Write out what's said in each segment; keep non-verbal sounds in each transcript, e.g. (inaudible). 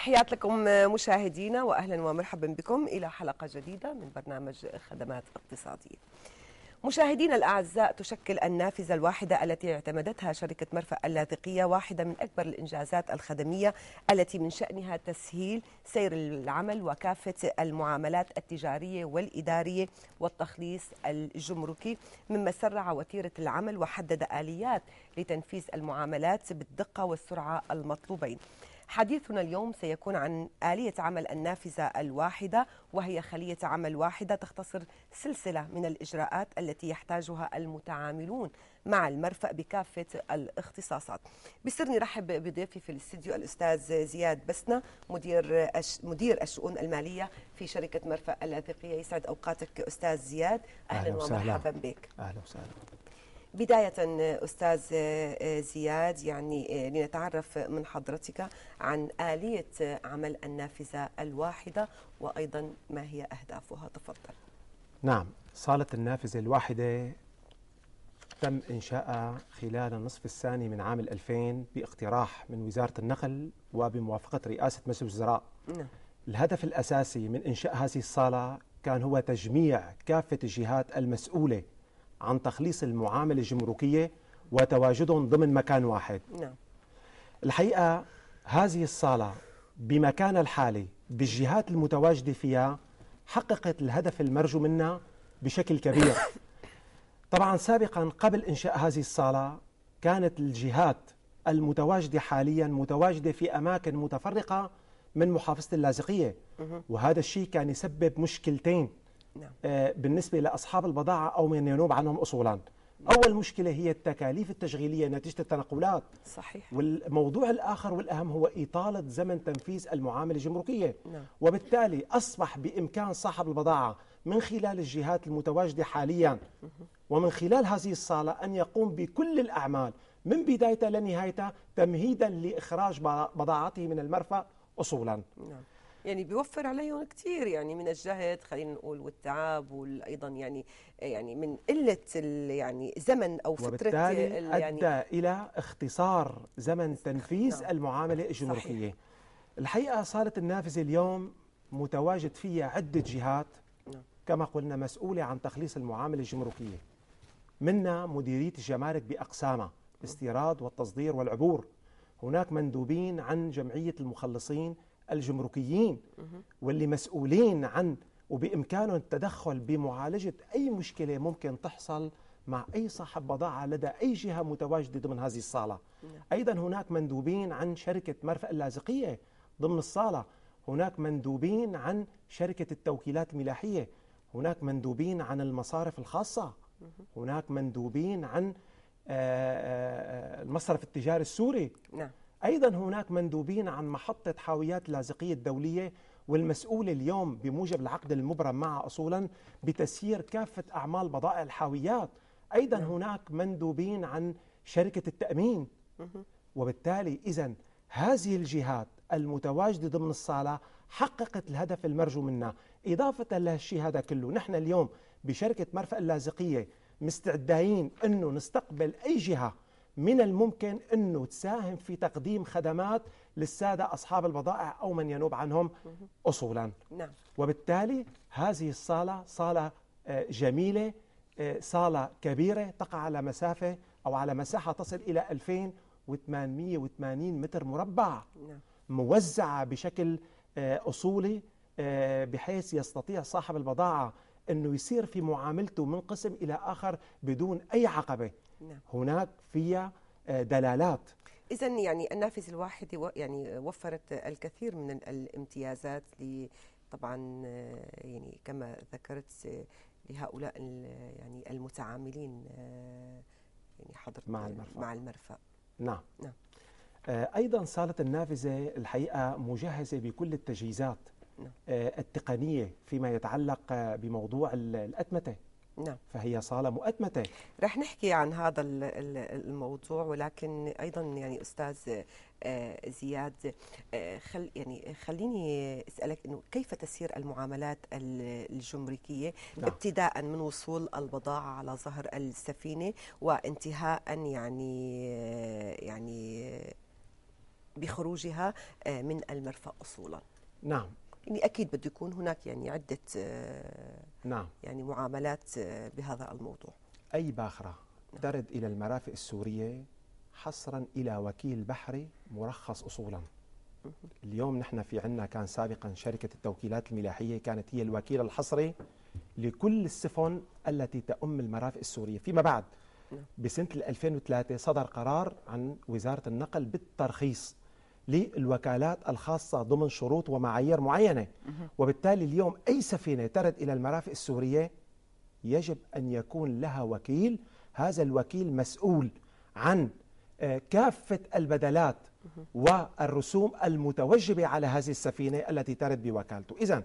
تحيات لكم مشاهدينا واهلا ومرحبا بكم الى حلقه جديده من برنامج خدمات اقتصاديه. مشاهدينا الاعزاء تشكل النافذه الواحده التي اعتمدتها شركه مرفأ اللاذقيه واحده من اكبر الانجازات الخدميه التي من شانها تسهيل سير العمل وكافه المعاملات التجاريه والاداريه والتخليص الجمركي مما سرع وتيره العمل وحدد اليات لتنفيذ المعاملات بالدقه والسرعه المطلوبين. حديثنا اليوم سيكون عن آلية عمل النافذة الواحدة وهي خلية عمل واحدة تختصر سلسلة من الإجراءات التي يحتاجها المتعاملون مع المرفأ بكافة الاختصاصات بسرني رحب بضيفي في الاستديو الأستاذ زياد بسنة مدير, أش... مدير الشؤون المالية في شركة مرفأ اللاذقية يسعد أوقاتك أستاذ زياد أهلا, أهلا ومرحبا بك أهلا وسهلا بداية أستاذ آه، آه، زياد يعني آه، لنتعرف من حضرتك عن آلية عمل النافذة الواحدة وأيضا ما هي أهدافها تفضل نعم صالة النافذة الواحدة تم إنشائها خلال النصف الثاني من عام 2000 باقتراح من وزارة النقل وبموافقة رئاسة مجلس الوزراء نعم. الهدف الأساسي من إنشاء هذه الصالة كان هو تجميع كافة الجهات المسؤولة عن تخليص المعامله الجمركيه وتواجدهم ضمن مكان واحد نعم. الحقيقه هذه الصاله بمكانها الحالي بالجهات المتواجده فيها حققت الهدف المرجو منها بشكل كبير (coughs) طبعا سابقا قبل انشاء هذه الصاله كانت الجهات المتواجده حاليا متواجده في اماكن متفرقه من محافظه اللاذقيه وهذا الشيء كان يسبب مشكلتين نعم. آه، بالنسبة لأصحاب البضاعة أو من ينوب عنهم أصولا أول مشكلة هي التكاليف التشغيلية نتيجة التنقلات صحيح والموضوع الآخر والأهم هو إطالة زمن تنفيذ المعاملة الجمركية نعم. وبالتالي أصبح بإمكان صاحب البضاعة من خلال الجهات المتواجدة حاليا ومن خلال هذه الصالة أن يقوم بكل الأعمال من بدايتها لنهايتها تمهيدا لإخراج بضاعته من المرفأ أصولا نعم. يعني بيوفر عليهم كثير يعني من الجهد خلينا نقول والتعب وايضا يعني يعني من قله يعني زمن او فتره يعني ادى الى اختصار زمن تنفيذ نعم. المعامله الجمركيه صحيح. الحقيقه صارت النافذه اليوم متواجد فيها عده جهات نعم. كما قلنا مسؤوله عن تخليص المعامله الجمركيه منا مديريه الجمارك باقسامها الاستيراد والتصدير والعبور هناك مندوبين عن جمعيه المخلصين الجمركيين واللي مسؤولين عن وبإمكانهم التدخل بمعالجة أي مشكلة ممكن تحصل مع أي صاحب بضاعة لدى أي جهة متواجدة ضمن هذه الصالة نعم. أيضا هناك مندوبين عن شركة مرفأ اللاذقية ضمن الصالة هناك مندوبين عن شركة التوكيلات الملاحية هناك مندوبين عن المصارف الخاصة هناك مندوبين عن آه، آه، آه، المصرف التجاري السوري نعم. أيضا هناك مندوبين عن محطة حاويات لازقية الدولية والمسؤول اليوم بموجب العقد المبرم مع أصولا بتسيير كافة أعمال بضائع الحاويات أيضا نعم. هناك مندوبين عن شركة التأمين وبالتالي إذا هذه الجهات المتواجدة ضمن الصالة حققت الهدف المرجو منها إضافة لهالشيء هذا كله نحن اليوم بشركة مرفأ اللاذقية مستعدين أنه نستقبل أي جهة من الممكن أنه تساهم في تقديم خدمات للسادة أصحاب البضائع أو من ينوب عنهم أصولا نعم. وبالتالي هذه الصالة صالة آه، جميلة آه، صالة كبيرة تقع على مسافة أو على مساحة تصل إلى 2880 متر مربع نعم. موزعة بشكل آه، أصولي بحيث يستطيع صاحب البضاعة أنه يصير في معاملته من قسم إلى آخر بدون أي عقبة نعم. هناك فيها آه، دلالات إذا يعني النافذة الواحدة يعني وفرت الكثير من الامتيازات ل طبعا آه، يعني كما ذكرت آه، لهؤلاء يعني المتعاملين يعني حضرتك مع المرفأ مع المرفأ نعم نعم ايضا صاله النافذه الحقيقه مجهزه بكل التجهيزات نعم. التقنيه فيما يتعلق بموضوع الاتمته نعم فهي صاله مؤتمتة رح نحكي عن هذا الموضوع ولكن ايضا يعني استاذ آه، زياد آه، خل يعني خليني اسالك انه كيف تسير المعاملات الجمركيه نعم. ابتداء من وصول البضاعه على ظهر السفينه وانتهاء يعني آه، يعني بخروجها من المرفأ اصولا نعم يعني اكيد بده يكون هناك يعني عده آه، نعم يعني معاملات آه، بهذا الموضوع اي باخره نعم. ترد الى المرافق السوريه حصرا الى وكيل بحري مرخص اصولا اليوم نحن في عندنا كان سابقا شركه التوكيلات الملاحيه كانت هي الوكيل الحصري لكل السفن التي تؤم المرافق السوريه فيما بعد نعم. بسنه 2003 صدر قرار عن وزاره النقل بالترخيص للوكالات الخاصة ضمن شروط ومعايير معينة وبالتالي اليوم أي سفينة ترد إلى المرافق السورية يجب أن يكون لها وكيل هذا الوكيل مسؤول عن آه، كافة البدلات والرسوم المتوجبة على هذه السفينة التي ترد بوكالته إذا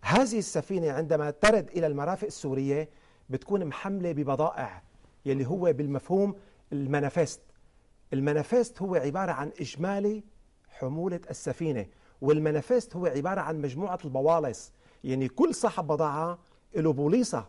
هذه السفينة عندما ترد إلى المرافق السورية بتكون محملة ببضائع يلي هو بالمفهوم المانيفست المانيفست هو عبارة عن إجمالي حمولة السفينة والمانيفست هو عبارة عن مجموعة البوالص يعني كل صاحب بضاعة له بوليصة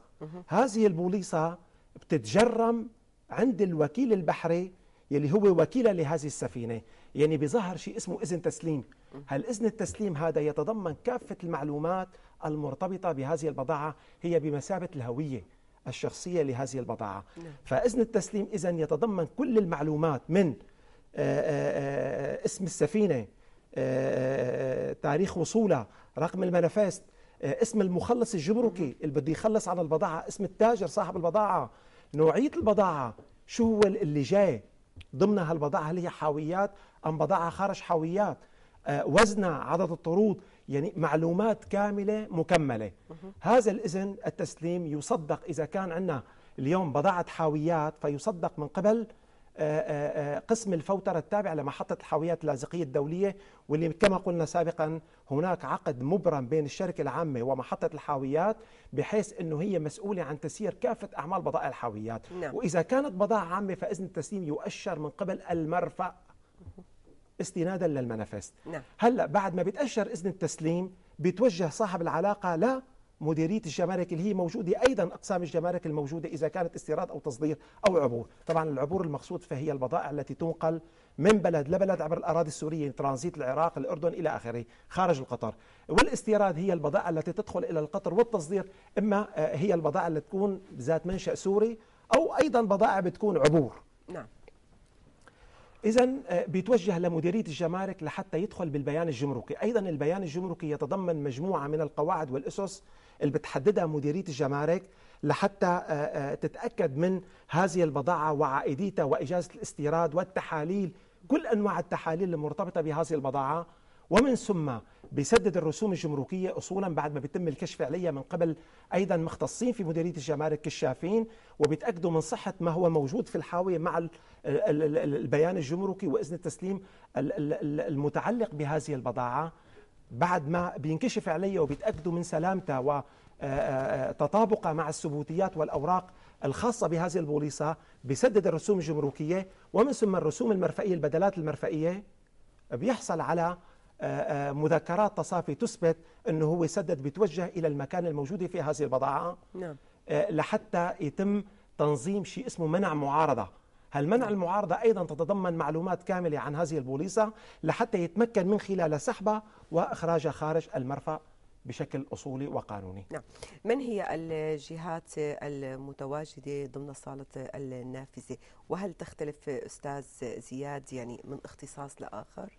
هذه البوليصة بتتجرم عند الوكيل البحري يلي هو وكيلة لهذه السفينة يعني بظهر شيء اسمه إذن تسليم هالإذن التسليم هذا يتضمن كافة المعلومات المرتبطة بهذه البضاعة هي بمثابة الهوية الشخصية لهذه البضاعة نعم. فإذن التسليم إذا يتضمن كل المعلومات من آه، آه، آه، اسم السفينة تاريخ وصولها رقم المنافست اسم المخلص الجمركي اللي بده يخلص على البضاعة اسم التاجر صاحب البضاعة نوعية البضاعة شو هو اللي جاي ضمن هالبضاعة هل هي حاويات أم بضاعة خارج حاويات وزنها عدد الطرود يعني معلومات كاملة مكملة هذا الإذن التسليم يصدق إذا كان عندنا اليوم بضاعة حاويات فيصدق من قبل آه، آه، آه، قسم الفوترة التابع لمحطة الحاويات اللاذقية الدولية واللي كما قلنا سابقا هناك عقد مبرم بين الشركة العامة ومحطة الحاويات بحيث أنه هي مسؤولة عن تسيير كافة أعمال بضائع الحاويات نعم. وإذا كانت بضائع عامة فإذن التسليم يؤشر من قبل المرفأ استنادا للمانيفست نعم. هلا بعد ما بيتأشر إذن التسليم بيتوجه صاحب العلاقة لا مديريه الجمارك اللي هي موجوده ايضا اقسام الجمارك الموجوده اذا كانت استيراد او تصدير او عبور، طبعا العبور المقصود فهي البضائع التي تنقل من بلد لبلد عبر الاراضي السوريه ترانزيت العراق الاردن الى اخره خارج القطر، والاستيراد هي البضائع التي تدخل الى القطر والتصدير اما آه، هي البضائع التي تكون ذات منشا سوري او ايضا بضائع بتكون عبور. نعم. إذا آه، بيتوجه لمديرية الجمارك لحتى يدخل بالبيان الجمركي، أيضا البيان الجمركي يتضمن مجموعة من القواعد والأسس اللي بتحددها مديريه الجمارك لحتى آه، آه، تتاكد من هذه البضاعه وعائديتها واجازه الاستيراد والتحاليل كل انواع التحاليل المرتبطه بهذه البضاعه ومن ثم بيسدد الرسوم الجمركية أصولا بعد ما بيتم الكشف عليها من قبل أيضا مختصين في مديرية الجمارك كشافين وبيتأكدوا من صحة ما هو موجود في الحاوية مع البيان الجمركي وإذن التسليم المتعلق بهذه البضاعة بعد ما بينكشف علي وبيتأكدوا من سلامته وتطابقه آه، آه، آه، مع الثبوتيات والأوراق الخاصة بهذه البوليصة بسدد الرسوم الجمركية ومن ثم الرسوم المرفئية البدلات المرفئية بيحصل على مذكرات تصافي تثبت أنه هو سدد بيتوجه إلى المكان الموجود في هذه البضاعة نعم. لحتى يتم تنظيم شيء اسمه منع معارضة هل منع المعارضة أيضا تتضمن معلومات كاملة عن هذه البوليصة لحتى يتمكن من خلال سحبها وإخراجها خارج المرفأ بشكل أصولي وقانوني نعم من هي الجهات المتواجدة ضمن صالة النافذة وهل تختلف أستاذ زياد يعني من اختصاص لآخر؟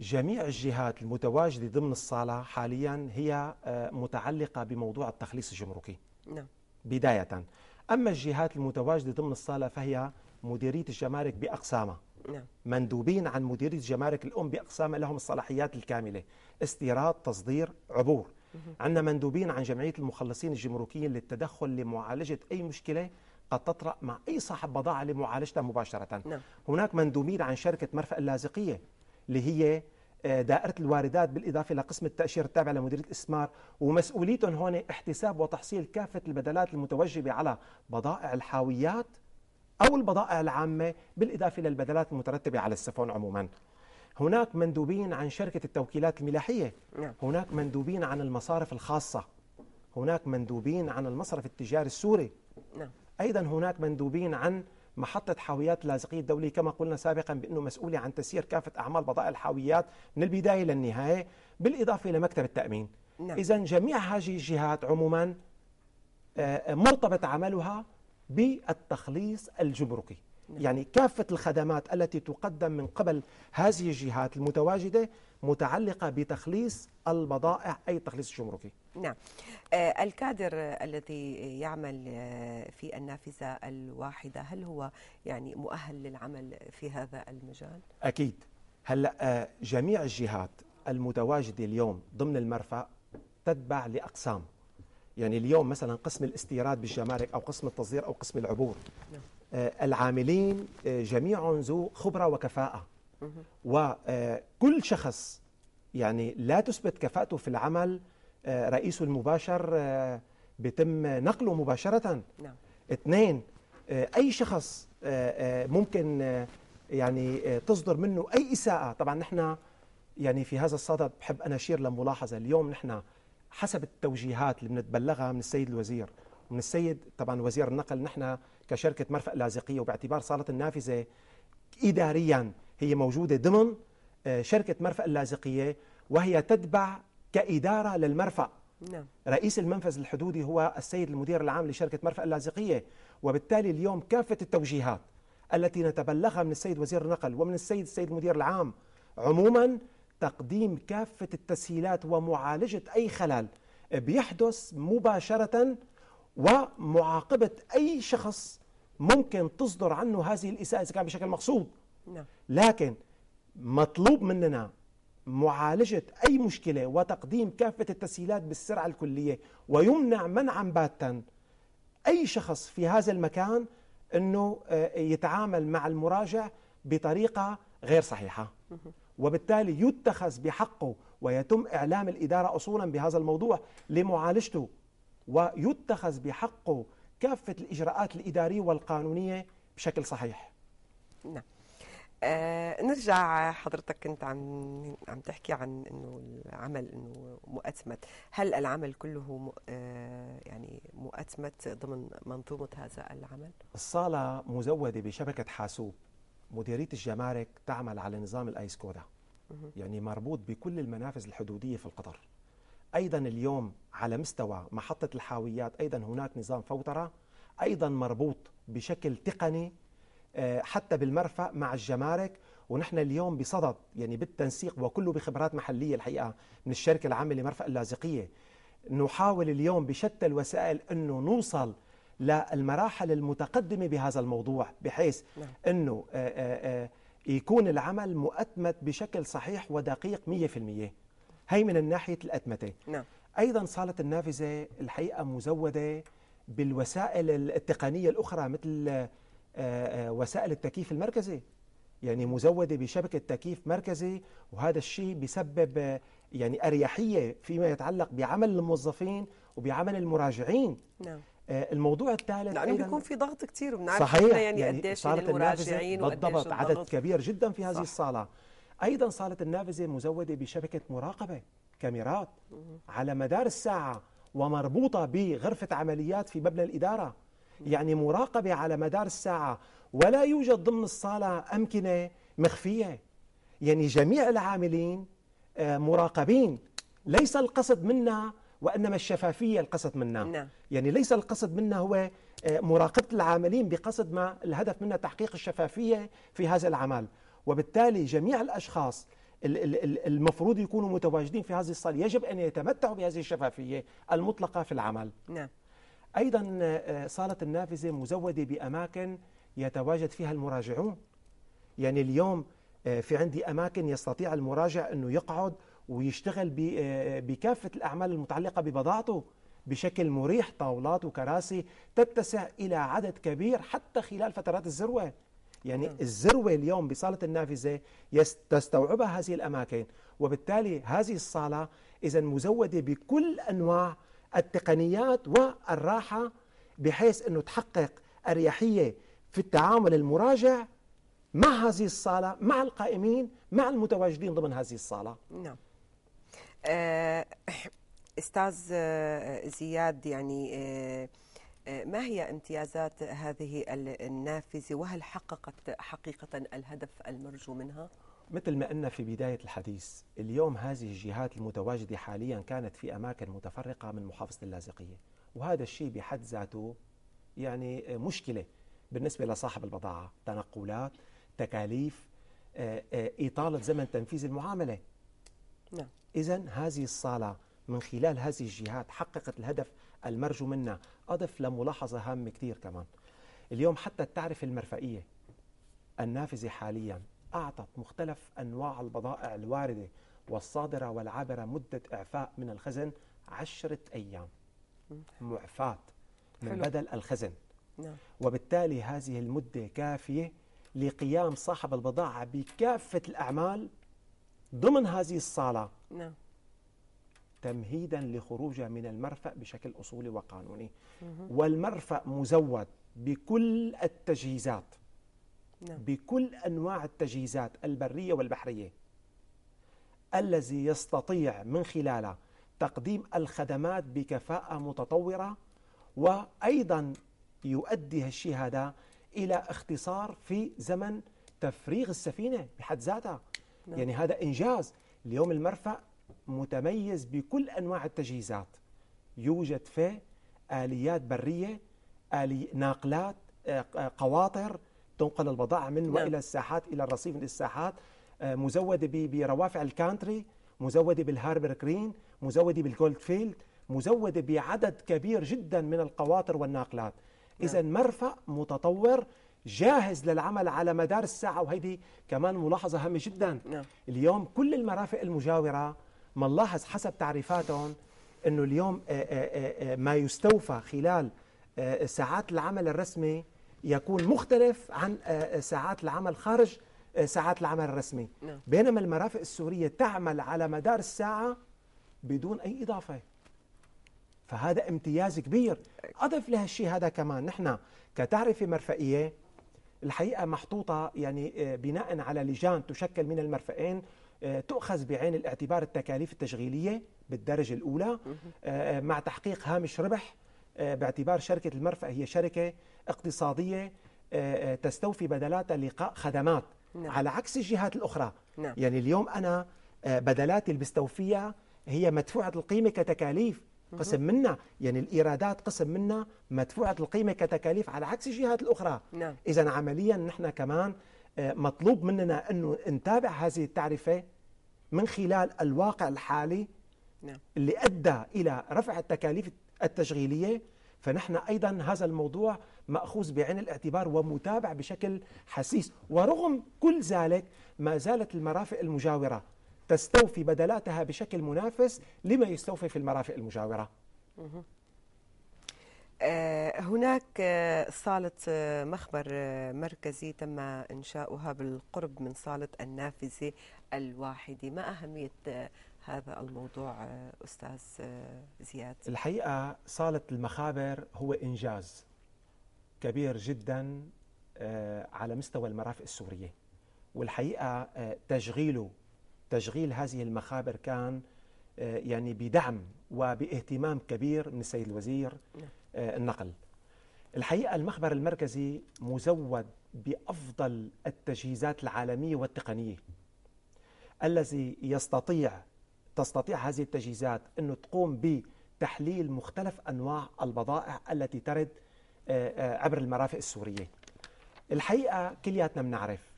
جميع الجهات المتواجدة ضمن الصالة حاليا هي آه، متعلقة بموضوع التخليص الجمركي نعم بداية أما الجهات المتواجدة ضمن الصالة فهي مديريه الجمارك باقسامها نعم. مندوبين عن مديريه الجمارك الام باقسامها لهم الصلاحيات الكامله استيراد تصدير عبور عندنا مندوبين عن جمعيه المخلصين الجمركيين للتدخل لمعالجه اي مشكله قد تطرأ مع أي صاحب بضاعة لمعالجتها مباشرة نعم. هناك مندوبين عن شركة مرفأ اللاذقية اللي هي آه، دائرة الواردات بالإضافة لقسم التأشيرة التابع لمديرية الاستثمار ومسؤوليتهم هون احتساب وتحصيل كافة البدلات المتوجبة على بضائع الحاويات أو البضائع العامة بالإضافة للبدلات المترتبة على السفن عموما هناك مندوبين عن شركة التوكيلات الملاحية نعم. هناك مندوبين عن المصارف الخاصة هناك مندوبين عن المصرف التجاري السوري نعم. أيضا هناك مندوبين عن محطة حاويات اللاذقية الدولي كما قلنا سابقا بأنه مسؤولة عن تسيير كافة أعمال بضائع الحاويات من البداية للنهاية بالإضافة إلى مكتب التأمين نعم. إذا جميع هذه الجهات عموما آه، مرتبط عملها بالتخليص الجمركي نعم. يعني كافة الخدمات التي تقدم من قبل هذه الجهات المتواجدة متعلقة بتخليص البضائع أي تخليص الجمركي نعم آه، الكادر الذي يعمل آه، في النافذة الواحدة هل هو يعني مؤهل للعمل في هذا المجال؟ أكيد هلأ آه، جميع الجهات المتواجدة اليوم ضمن المرفأ تتبع لأقسام يعني اليوم مثلا قسم الاستيراد بالجمارك أو قسم التصدير أو قسم العبور نعم. آه، العاملين آه، جميعهم ذو خبرة وكفاءة وكل آه، شخص يعني لا تثبت كفاءته في العمل رئيسه المباشر بيتم نقله مباشرة نعم. اثنين أي شخص ممكن يعني تصدر منه أي إساءة طبعا نحن يعني في هذا الصدد بحب انا أشير لملاحظة اليوم نحن حسب التوجيهات اللي بنتبلغها من السيد الوزير ومن السيد طبعا وزير النقل نحن كشركه مرفق لاذقيه وباعتبار صاله النافذه اداريا هي موجوده ضمن آه، شركه مرفق اللاذقيه وهي تتبع كاداره للمرفأ نعم. رئيس المنفذ الحدودي هو السيد المدير العام لشركة مرفأ اللاذقية وبالتالي اليوم كافة التوجيهات التي نتبلغها من السيد وزير النقل ومن السيد السيد المدير العام عموما تقديم كافة التسهيلات ومعالجة أي خلل بيحدث مباشرة ومعاقبة أي شخص ممكن تصدر عنه هذه الإساءة إذا كان بشكل مقصود نعم. لكن مطلوب مننا معالجة أي مشكلة وتقديم كافة التسهيلات بالسرعة الكلية ويمنع منعا باتا أي شخص في هذا المكان أنه آه، يتعامل مع المراجع بطريقة غير صحيحة وبالتالي يتخذ بحقه ويتم إعلام الإدارة أصولا بهذا الموضوع لمعالجته ويتخذ بحقه كافة الإجراءات الإدارية والقانونية بشكل صحيح نعم آه نرجع حضرتك كنت عم عم تحكي عن انه العمل انه مؤتمت، هل العمل كله م... آه يعني مؤتمت ضمن منظومه هذا العمل؟ الصاله مزوده بشبكه حاسوب مديريه الجمارك تعمل على نظام الايس كودا يعني مربوط بكل المنافذ الحدوديه في القطر ايضا اليوم على مستوى محطه الحاويات ايضا هناك نظام فوتره ايضا مربوط بشكل تقني آه، حتى بالمرفأ مع الجمارك ونحن اليوم بصدد يعني بالتنسيق وكله بخبرات محليه الحقيقه من الشركه العامه لمرفأ اللاذقيه نحاول اليوم بشتى الوسائل انه نوصل للمراحل المتقدمة بهذا الموضوع بحيث نعم. أنه آه، آه، آه، يكون العمل مؤتمت بشكل صحيح ودقيق 100% هي من ناحية الأتمتة نعم. أيضا صالة النافذة الحقيقة مزودة بالوسائل التقنية الأخرى مثل وسائل التكييف المركزي يعني مزودة بشبكة تكييف مركزي وهذا الشيء بسبب يعني أريحية فيما يتعلق بعمل الموظفين وبعمل المراجعين نعم. آه، الموضوع الثالث لانه نعم، بيكون في ضغط كثير وبنعرف صحيح يعني, يعني قديش صاله يعني المراجعين بالضبط عدد كبير جدا في هذه صح. الصاله ايضا صاله النافذه مزوده بشبكه مراقبه كاميرات على مدار الساعه ومربوطه بغرفه عمليات في مبنى الاداره يعني مراقبه على مدار الساعه ولا يوجد ضمن الصاله امكنه مخفيه يعني جميع العاملين آه، مراقبين ليس القصد منا وإنما الشفافية القصد منا نعم. يعني ليس القصد منا هو آه، مراقبة العاملين بقصد ما الهدف منا تحقيق الشفافية في هذا العمل وبالتالي جميع الأشخاص المفروض يكونوا متواجدين في هذه الصالة يجب أن يتمتعوا بهذه الشفافية المطلقة في العمل نعم. أيضا آه، آه، صالة النافذة مزودة بأماكن يتواجد فيها المراجعون يعني اليوم في عندي أماكن يستطيع المراجع أنه يقعد ويشتغل آه، آه، بكافة الأعمال المتعلقة ببضاعته بشكل مريح طاولات وكراسي تتسع إلى عدد كبير حتى خلال فترات الذروة يعني نعم. الذروة اليوم بصالة النافذة تستوعبها هذه الأماكن وبالتالي هذه الصالة إذا مزودة بكل أنواع التقنيات والراحة بحيث أنه تحقق أريحية في التعامل المراجع مع هذه الصالة مع القائمين مع المتواجدين ضمن هذه الصالة نعم آه، استاذ آه، زياد يعني آه، ما هي امتيازات هذه النافذه وهل حققت حقيقه الهدف المرجو منها؟ مثل ما قلنا في بداية الحديث اليوم هذه الجهات المتواجدة حاليا كانت في أماكن متفرقة من محافظة اللاذقية وهذا الشيء بحد ذاته يعني مشكلة بالنسبة لصاحب البضاعة تنقلات تكاليف إطالة زمن تنفيذ المعاملة نعم إذا هذه الصالة من خلال هذه الجهات حققت الهدف المرجو منها أضف لملاحظة هامة كثير كمان اليوم حتى التعرفة المرفئية النافذة حاليا أعطت مختلف أنواع البضائع الواردة والصادرة والعابرة مدة إعفاء من الخزن عشرة أيام معفاة من حلو. بدل الخزن نعم. وبالتالي هذه المدة كافية لقيام صاحب البضاعة بكافة الأعمال ضمن هذه الصالة نعم تمهيدا لخروجها من المرفأ بشكل أصولي وقانوني والمرفأ مزود بكل التجهيزات نعم. بكل أنواع التجهيزات البرية والبحرية الذي يستطيع من خلاله تقديم الخدمات بكفاءة متطورة وأيضا يؤدي هالشيء هذا إلى اختصار في زمن تفريغ السفينة بحد ذاتها نعم. يعني هذا إنجاز اليوم المرفأ متميز بكل أنواع التجهيزات يوجد فيه آليات برية آلي ناقلات آه، آه، قواطر تنقل البضائع من نعم. وإلى الساحات إلى الرصيف من الساحات آه، مزودة بروافع الكانتري مزودة بالهاربر كرين مزودة بالجولد فيلد مزودة بعدد كبير جدا من القواطر والناقلات نعم. إذا مرفأ متطور جاهز للعمل على مدار الساعة وهذه كمان ملاحظة هامة جدا نعم. اليوم كل المرافق المجاورة نلاحظ حسب تعريفاتهم أنه اليوم آه، آه، آه، ما يستوفى خلال ساعات العمل الرسمي يكون مختلف عن ساعات العمل خارج ساعات العمل الرسمي نعم. بينما المرافق السورية تعمل على مدار الساعة بدون أي إضافة فهذا امتياز كبير أضف لهالشيء هذا كمان نحن كتعرفة مرفقية الحقيقه محطوطه يعني آه، بناء على لجان تشكل من المرفقين آه، تؤخذ بعين الاعتبار التكاليف التشغيليه بالدرجه الاولى آه، مع تحقيق هامش ربح باعتبار شركه المرفأ هي شركه اقتصاديه تستوفي بدلاتها لقاء خدمات نعم. على عكس الجهات الاخرى نعم. يعني اليوم انا بدلاتي اللي بستوفيها هي مدفوعه القيمه كتكاليف قسم منا يعني الإيرادات قسم منا مدفوعة القيمة كتكاليف على عكس الجهات الأخرى نعم. إذا عمليا نحن كمان آه، مطلوب مننا أنه نتابع هذه التعرفة من خلال الواقع الحالي نعم. اللي أدى إلى رفع التكاليف التشغيلية فنحن أيضا هذا الموضوع مأخوذ بعين الاعتبار ومتابع بشكل حسيس ورغم كل ذلك ما زالت المرافق المجاورة تستوفي بدلاتها بشكل منافس لما يستوفي في المرافق المجاورة آه، هناك آه، صالة آه، مخبر مركزي تم إنشاؤها بالقرب من صالة النافذة الواحدة ما أهمية هذا الموضوع أستاذ زياد الحقيقة صالة المخابر هو إنجاز كبير جدا على مستوى المرافق السورية والحقيقة تشغيله تشغيل هذه المخابر كان آه، يعني بدعم وباهتمام كبير من السيد الوزير نعم. آه، النقل الحقيقة المخبر المركزي مزود بأفضل التجهيزات العالمية والتقنية الذي يستطيع تستطيع هذه التجهيزات أن تقوم بتحليل مختلف أنواع البضائع التي ترد آه، عبر المرافق السورية الحقيقة كلياتنا بنعرف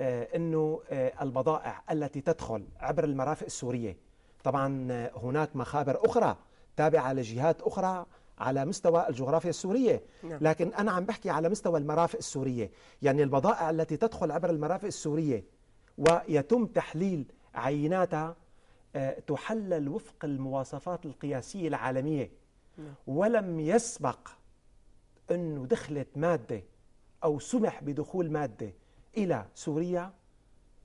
آه، انه آه، البضائع التي تدخل عبر المرافق السوريه طبعا آه، هناك مخابر اخرى تابعه لجهات اخرى على مستوى الجغرافيا السورية نعم. لكن أنا عم بحكي على مستوى المرافق السورية يعني البضائع التي تدخل عبر المرافق السورية ويتم تحليل عيناتها تحلل وفق المواصفات القياسية العالمية نعم. ولم يسبق أنه دخلت مادة أو سمح بدخول مادة إلى سوريا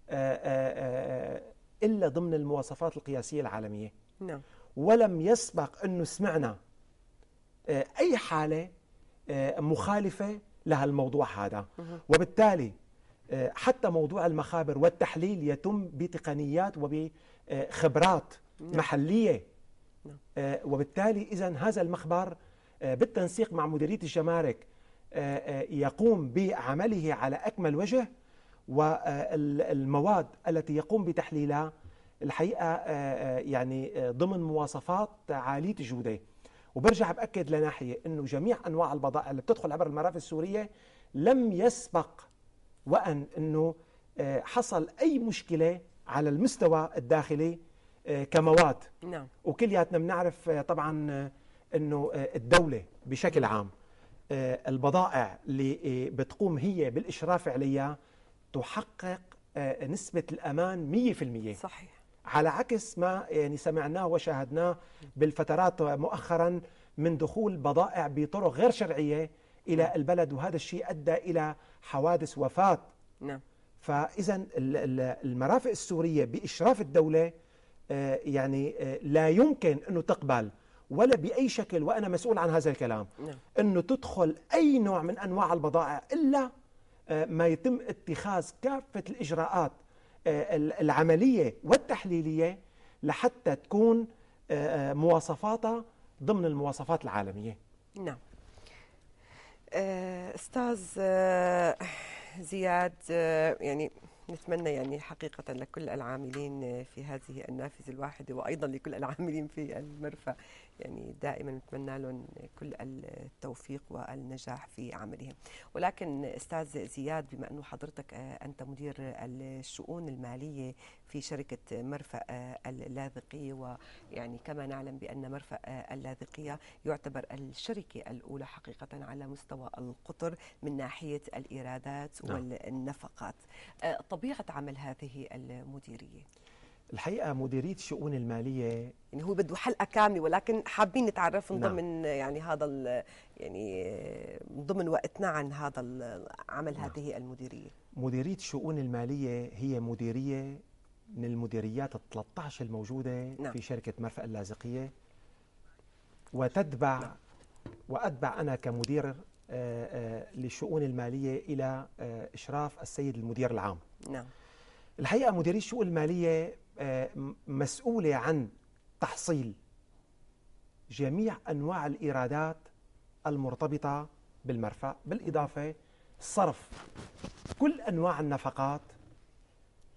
آه، آه، آه، إلا ضمن المواصفات القياسية العالمية نعم ولم يسبق أنه سمعنا أي حالة مخالفة لهالموضوع هذا وبالتالي حتى موضوع المخابر والتحليل يتم بتقنيات وبخبرات نعم. محلية نعم. وبالتالي إذا هذا المخبر بالتنسيق مع مديرية الجمارك يقوم بعمله على أكمل وجه والمواد التي يقوم بتحليلها الحقيقه آه، آه، يعني آه، ضمن مواصفات عاليه الجوده وبرجع باكد لناحيه انه جميع انواع البضائع اللي بتدخل عبر المرافق السوريه لم يسبق وان انه حصل اي مشكله على المستوى الداخلي كمواد نعم وكلياتنا بنعرف طبعا انه الدوله بشكل عام البضائع اللي بتقوم هي بالاشراف عليها تحقق آه، نسبة الأمان 100% صحيح على عكس ما يعني سمعناه وشاهدناه بالفترات مؤخرا من دخول بضائع بطرق غير شرعية إلى نعم. البلد وهذا الشيء أدى إلى حوادث وفاة نعم فإذا المرافق السورية بإشراف الدولة آه، يعني آه، لا يمكن أنه تقبل ولا بأي شكل وأنا مسؤول عن هذا الكلام نعم. أنه تدخل أي نوع من أنواع البضائع إلا آه، ما يتم اتخاذ كافة الإجراءات آه، العملية والتحليلية لحتى تكون آه، مواصفاتها ضمن المواصفات العالمية نعم أستاذ زياد يعني نتمنى يعني حقيقة لكل العاملين في هذه النافذة الواحدة وأيضا لكل العاملين في المرفأ يعني دائما نتمنى لهم كل التوفيق والنجاح في عملهم ولكن استاذ زياد بما انه حضرتك آه، انت مدير الشؤون الماليه في شركه مرفأ آه، اللاذقيه ويعني كما نعلم بان مرفأ آه، اللاذقيه يعتبر الشركه الاولى حقيقه على مستوى القطر من ناحيه الايرادات نعم. والنفقات طبيعه عمل هذه المديريه الحقيقه مديريه الشؤون الماليه يعني هو بده حلقه كامله ولكن حابين نتعرف من نعم. ضمن نعم. يعني هذا يعني من ضمن وقتنا عن هذا عمل نعم. هذه المديريه مديريه الشؤون الماليه هي مديريه من المديريات ال 13 الموجوده نعم. في شركه مرفأ اللاذقيه وتتبع نعم. واتبع انا كمدير آه، آه، للشؤون الماليه الى آه، اشراف السيد المدير العام نعم الحقيقه مديري الشؤون الماليه آه، مسؤولة عن تحصيل جميع أنواع الإيرادات المرتبطة بالمرفأ بالإضافة صرف كل أنواع النفقات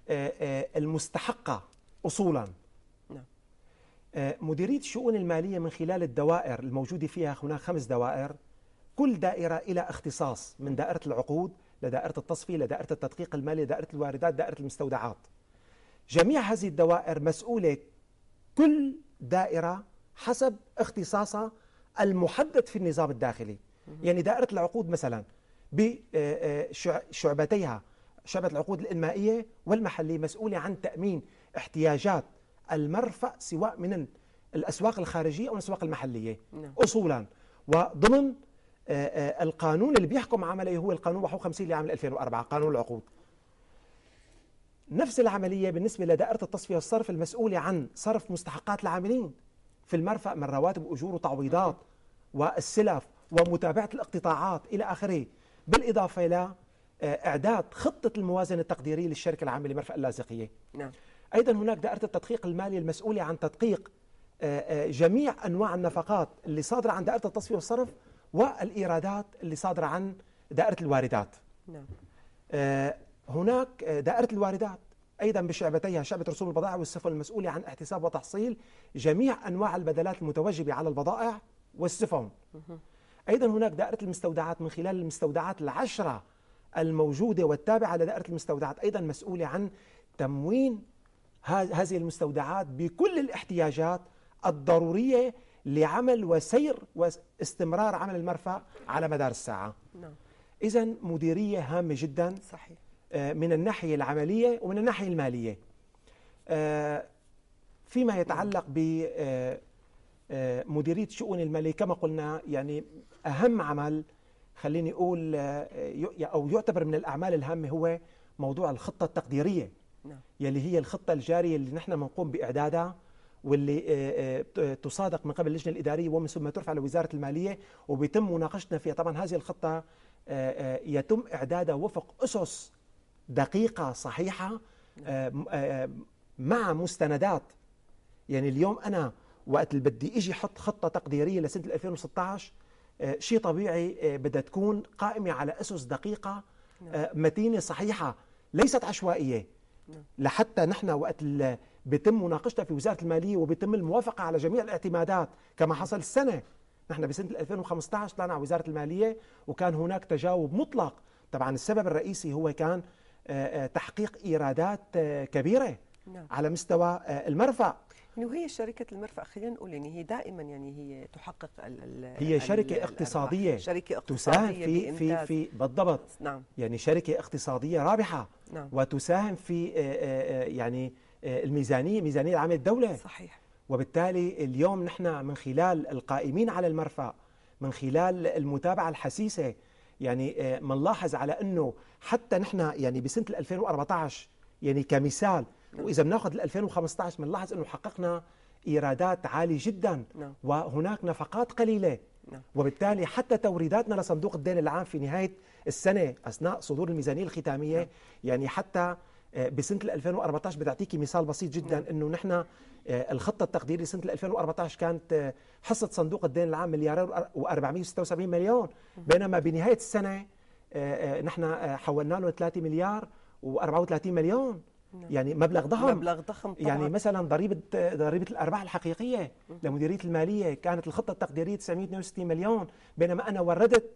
آه، آه، المستحقة أصولا نعم. مديرية الشؤون المالية من خلال الدوائر الموجودة فيها هناك خمس دوائر كل دائرة إلى اختصاص من دائرة العقود لدائرة التصفية لدائرة التدقيق المالي لدائرة الواردات دائرة المستودعات جميع هذه الدوائر مسؤولة كل دائرة حسب اختصاصها المحدد في النظام الداخلي يعني دائرة العقود مثلا بشعبتيها آه، آه، شعبة العقود الإنمائية والمحلية مسؤولة عن تأمين احتياجات المرفأ سواء من الأسواق الخارجية أو الأسواق المحلية نعم. أصولا وضمن آه، القانون اللي بيحكم عمله هو القانون 51 لعام 2004 قانون العقود نفس العملية بالنسبة لدائرة التصفية والصرف المسؤولة عن صرف مستحقات العاملين في المرفأ من رواتب أجور وتعويضات والسلف ومتابعة الاقتطاعات إلى آخره بالإضافة إلى آه، إعداد خطة الموازنة التقديرية للشركة العامة لمرفأ اللاذقية نعم. أيضا هناك دائرة التدقيق المالي المسؤولة عن تدقيق آه، آه، جميع أنواع النفقات اللي صادرة عن دائرة التصفية والصرف والإيرادات اللي صادرة عن دائرة الواردات نعم. هناك آه، دائرة الواردات أيضا بشعبتيها شعبة رسوم البضائع والسفن المسؤولة عن احتساب وتحصيل جميع أنواع البدلات المتوجبة على البضائع والسفن أيضا هناك دائرة المستودعات من خلال المستودعات العشرة الموجودة والتابعة لدائرة المستودعات أيضا مسؤولة عن تموين هذه المستودعات بكل الاحتياجات الضرورية لعمل وسير واستمرار عمل المرفأ على مدار الساعة نعم. إذا مديرية هامة جدا صحيح آه، من الناحية العملية ومن الناحية المالية آه، فيما يتعلق ب آه، مديرية شؤون المالية كما قلنا يعني أهم عمل خليني أقول أو يعتبر من الأعمال الهامة هو موضوع الخطة التقديرية نعم. يلي هي الخطة الجارية اللي نحن بنقوم بإعدادها واللي تصادق من قبل اللجنة الإدارية ومن ثم ترفع لوزارة المالية وبيتم مناقشتنا فيها طبعا هذه الخطة يتم إعدادها وفق أسس دقيقة صحيحة آه، آه، مع مستندات يعني اليوم أنا وقت اللي بدي اجي احط خطه تقديريه لسنه 2016 آه، شيء طبيعي بدها تكون قائمه على اسس دقيقه نعم. متينه صحيحه ليست عشوائيه نعم. لحتى نحن وقت بيتم مناقشتها في وزاره الماليه وبيتم الموافقه على جميع الاعتمادات كما حصل السنه نحن بسنه 2015 طلعنا على وزاره الماليه وكان هناك تجاوب مطلق طبعا السبب الرئيسي هو كان آه، آه، تحقيق ايرادات آه، كبيره نعم. على مستوى المرفأ انه هي شركه المرفأ خلينا نقول يعني هي دائما يعني هي تحقق ال الـ هي شركه اقتصاديه شركه اقتصاديه تساهم في في في بالضبط نعم يعني شركه اقتصاديه رابحه نعم وتساهم في يعني الميزانيه ميزانيه العامه للدوله صحيح وبالتالي اليوم نحن من خلال القائمين على المرفأ من خلال المتابعه الحسيسه يعني بنلاحظ آه، على انه حتى نحن يعني بسنه 2014 يعني كمثال واذا بناخذ 2015 بنلاحظ انه حققنا ايرادات عاليه جدا نعم. وهناك نفقات قليله نعم. وبالتالي حتى توريداتنا لصندوق الدين العام في نهايه السنه اثناء صدور الميزانيه الختاميه نعم. يعني حتى آه، بسنه 2014 بتعطيكي مثال بسيط جدا نعم. انه نحن آه، الخطة التقديرية لسنة 2014 كانت آه، حصة صندوق الدين العام مليار و476 مليون بينما بنهاية السنة آه، نحن حولنا له 3 مليار و34 مليون نعم. يعني مبلغ ضخم مبلغ ضخم طبعا. يعني مثلا ضريبه ضريبه الارباح الحقيقيه لمديريه الماليه كانت الخطه التقديريه 962 مليون بينما انا وردت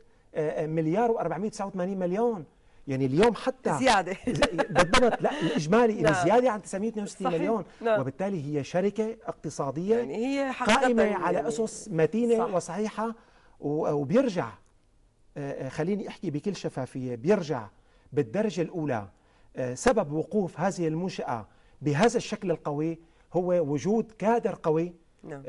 مليار و489 مليون يعني اليوم حتى زياده (laughs) بدلت لا الاجمالي إلى زياده عن 962 مليون وبالتالي هي شركه اقتصاديه يعني هي قائمه يعني على اسس متينه صح. وصحيحه وبيرجع آه، آه، خليني احكي بكل شفافيه بيرجع بالدرجه الاولى آه، سبب وقوف هذه المنشاه بهذا الشكل القوي هو وجود كادر قوي نعم.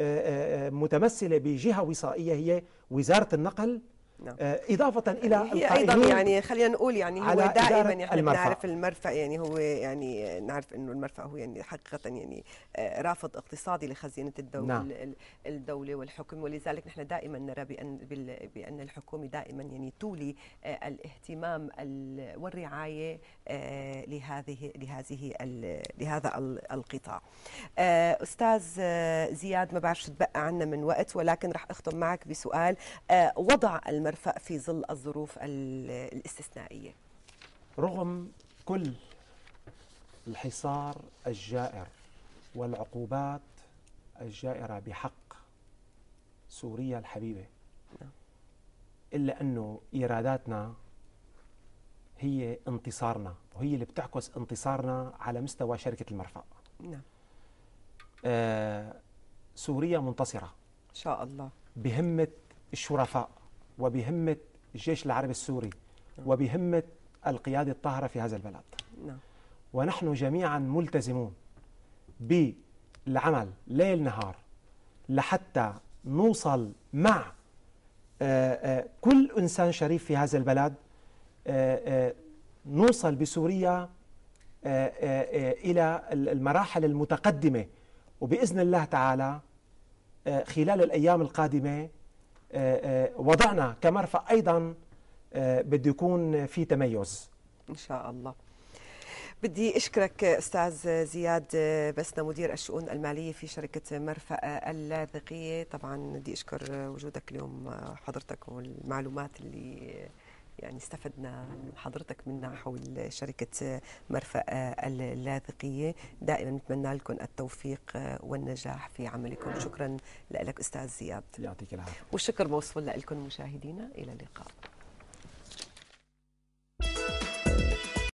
متمثله بجهه وصائيه هي وزاره النقل نعم. آه، إضافة إلى هي أيضا يعني خلينا نقول يعني هو دائما يعني احنا بنعرف المرفأ يعني هو يعني آه، نعرف أنه المرفأ هو يعني حقيقة يعني آه، رافض اقتصادي لخزينة الدولة نعم. الدولة والحكم ولذلك نحن دائما نرى بأن بأن الحكومة دائما يعني تولي الاهتمام والرعاية لهذه لهذه لهذا القطاع أستاذ زياد ما بعرف شو تبقى عنا من وقت ولكن راح أختم معك بسؤال وضع المرفأ المرفأ في ظل الظروف الاستثنائية رغم كل الحصار الجائر والعقوبات الجائرة بحق سوريا الحبيبة نعم. إلا أنه إيراداتنا هي انتصارنا وهي اللي بتعكس انتصارنا على مستوى شركة المرفأ نعم آه سوريا منتصرة إن شاء الله بهمة الشرفاء وبهمة الجيش العربي السوري نعم. وبهمة القيادة الطاهرة في هذا البلد نعم. ونحن جميعا ملتزمون بالعمل ليل نهار لحتى نوصل مع آه، آه، كل إنسان شريف في هذا البلد آه، نوصل بسوريا إلى المراحل المتقدمة وبإذن الله تعالى خلال الأيام القادمة آه، آه، وضعنا كمرفأ أيضا آه، بده يكون في تميز إن شاء الله بدي اشكرك استاذ زياد بسنا مدير الشؤون الماليه في شركه مرفأ اللاذقيه طبعا بدي اشكر وجودك اليوم حضرتك والمعلومات اللي يعني استفدنا حضرتك منا حول شركة مرفأ اللاذقية دائما نتمنى لكم التوفيق والنجاح في عملكم شكرا لك أستاذ زياد يعطيك العافية والشكر موصول لكم مشاهدينا إلى اللقاء